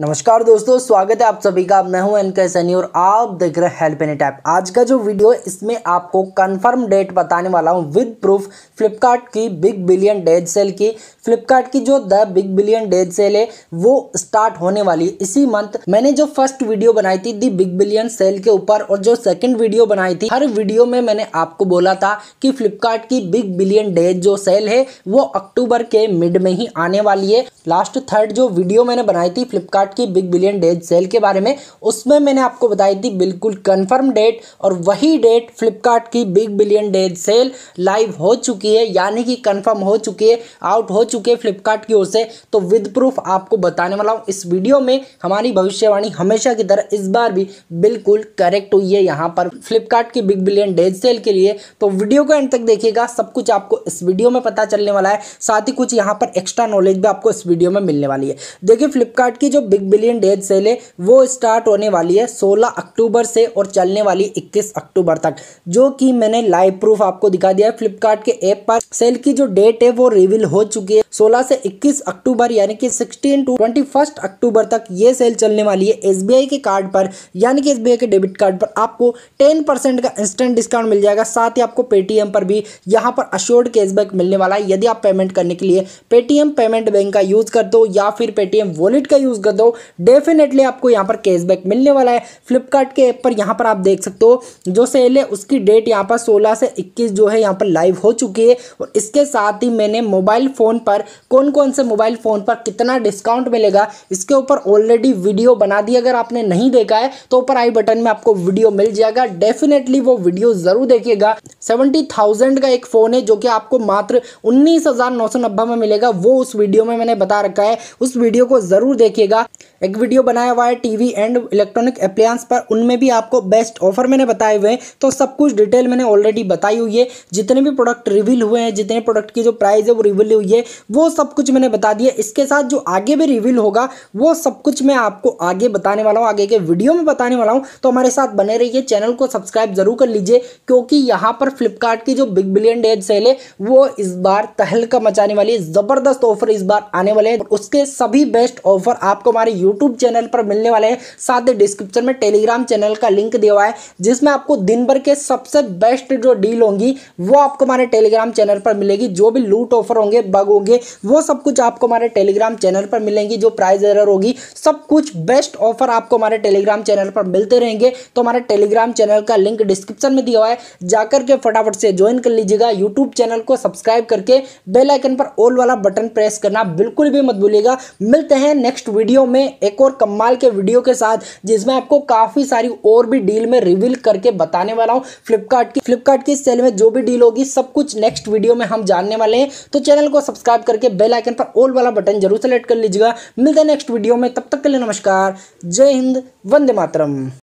नमस्कार दोस्तों स्वागत है आप सभी का मैं हूं एन के सैनी और आप देख रहे हैं हेल्प एनी टैप आज का जो वीडियो है इसमें आपको कंफर्म डेट बताने वाला हूं विद प्रूफ फ्लिपकार्ट की बिग बिलियन डेज सेल की फ्लिपकार्ट की जो the big billion days sale है वो स्टार्ट होने वाली इसी मंथ मैंने जो फर्स्ट वीडियो बनाई थी दी बिग बिलियन सेल के ऊपर और जो सेकेंड वीडियो बनाई थी हर वीडियो में मैंने आपको बोला था कि फ्लिपकार्ट की बिग बिलियन डेज जो सेल है वो अक्टूबर के मिड में ही आने वाली है लास्ट थर्ड जो वीडियो मैंने बनाई थी फ्लिपकार्ट स्टार्ट की बिग बिलियन डेज सेल के बारे में उसमें मैंने आपको बताई थी बिल्कुल कन्फर्म डेट और वही डेट फ्लिपकार्ट की big billion days sale live हो चुकी है यानी कि कन्फर्म हो चुकी है आउट हो चुके हैं फ्लिपकार्ट की ओर से तो विद प्रूफ आपको बताने वाला हूँ इस वीडियो में हमारी भविष्यवाणी हमेशा की तरह इस बार भी बिल्कुल करेक्ट हुई है यहाँ पर फ्लिपकार्ट की बिग बिलियन डेज सेल के लिए तो वीडियो को एंड तक देखिएगा सब कुछ आपको इस वीडियो में पता चलने वाला है साथ ही कुछ यहाँ पर एक्स्ट्रा नॉलेज भी आपको इस वीडियो में मिलने वाली है देखिए फ्लिपकार्ट की जो big big billion days sale है वो स्टार्ट होने वाली है 16 अक्टूबर से और चलने वाली 21 अक्टूबर तक जो कि मैंने लाइव प्रूफ आपको दिखा दिया है फ्लिपकार्ट के ऐप पर सेल की जो डेट है वो रिविल हो चुकी है 16 से 21 अक्टूबर यानी कि 16 टू 21 अक्टूबर तक ये सेल चलने वाली है एस के कार्ड पर यानी कि एस के डेबिट कार्ड पर आपको टेन का इंस्टेंट डिस्काउंट मिल जाएगा साथ ही आपको पेटीएम पर भी यहाँ पर अश्योर्ड कैशबैक मिलने वाला है यदि आप पेमेंट करने के लिए पेटीएम पेमेंट बैंक का यूज़ कर दो या फिर पेटीएम वॉलेट का यूज़ कर दो डेफिनेटली आपको यहाँ पर कैशबैक मिलने वाला है फ्लिपकार्ट के ऐप पर यहाँ पर आप देख सकते हो जो सेल है उसकी डेट यहाँ पर सोलह से इक्कीस जो है यहाँ पर लाइव हो चुकी है और इसके साथ ही मैंने मोबाइल फ़ोन पर कौन कौन से मोबाइल फ़ोन पर कितना डिस्काउंट मिलेगा इसके ऊपर ऑलरेडी वीडियो बना दी अगर आपने नहीं देखा है तो ऊपर आई बटन में आपको वीडियो मिल जाएगा डेफिनेटली वो वीडियो ज़रूर देखिएगा सेवेंटी थाउजेंड का एक फ़ोन है जो कि आपको मात्र उन्नीस हजार नौ सौ नब्बे में मिलेगा वो उस वीडियो में मैंने बता रखा है उस वीडियो को ज़रूर देखिएगा एक वीडियो बनाया हुआ है टीवी एंड इलेक्ट्रॉनिक अप्लायंस पर उनमें भी आपको बेस्ट ऑफर मैंने बताए हुए हैं तो सब कुछ डिटेल मैंने ऑलरेडी बताई हुई है जितने भी प्रोडक्ट रिवील हुए हैं जितने प्रोडक्ट की जो प्राइस है वो रिवील हुई है वो सब कुछ मैंने बता दिया इसके साथ जो आगे भी रिवील होगा वो सब कुछ मैं आपको आगे बताने वाला हूँ आगे के वीडियो में बताने वाला हूँ तो हमारे साथ बने रहिए चैनल को सब्सक्राइब जरूर कर लीजिए क्योंकि यहाँ पर फ्लिपकार्ट की जो बिग बिलियन डेज सेल है वो इस बार तहलका मचाने वाली है ज़बरदस्त ऑफर इस बार आने वाले हैं उसके सभी बेस्ट ऑफर आपको हमारे यूट्यूब चैनल पर मिलने वाले हैं साथ ही डिस्क्रिप्शन में टेलीग्राम चैनल का लिंक दिया हुआ है जिसमें आपको दिन भर के सबसे बेस्ट जो डील होंगी वो आपको हमारे टेलीग्राम चैनल पर मिलेगी जो भी लूट ऑफर होंगे बग होंगे वो सब कुछ आपको हमारे टेलीग्राम चैनल पर मिलेंगी जो प्राइज एरर होगी सब कुछ बेस्ट ऑफर आपको हमारे टेलीग्राम चैनल पर मिलते रहेंगे तो हमारे टेलीग्राम चैनल का लिंक डिस्क्रिप्शन में दिया हुआ है जाकर के फटाफट से ज्वाइन कर लीजिएगा यूट्यूब चैनल को सब्सक्राइब करके बेलाइकन पर ऑल वाला बटन प्रेस करना बिल्कुल भी मत भूलिएगा मिलते हैं नेक्स्ट वीडियो में एक और कमाल के वीडियो के साथ जिसमें आपको काफ़ी सारी और भी डील में रिवील करके बताने वाला हूँ फ्लिपकार्ट की फ्लिपकार्ट की सेल में जो भी डील होगी सब कुछ नेक्स्ट वीडियो में हम जानने वाले हैं तो चैनल को सब्सक्राइब करके बेल आइकन पर ऑल वाला बटन जरूर सेलेक्ट कर लीजिएगा मिलते हैं नेक्स्ट वीडियो में तब तक के लिए नमस्कार जय हिंद वंदे मातरम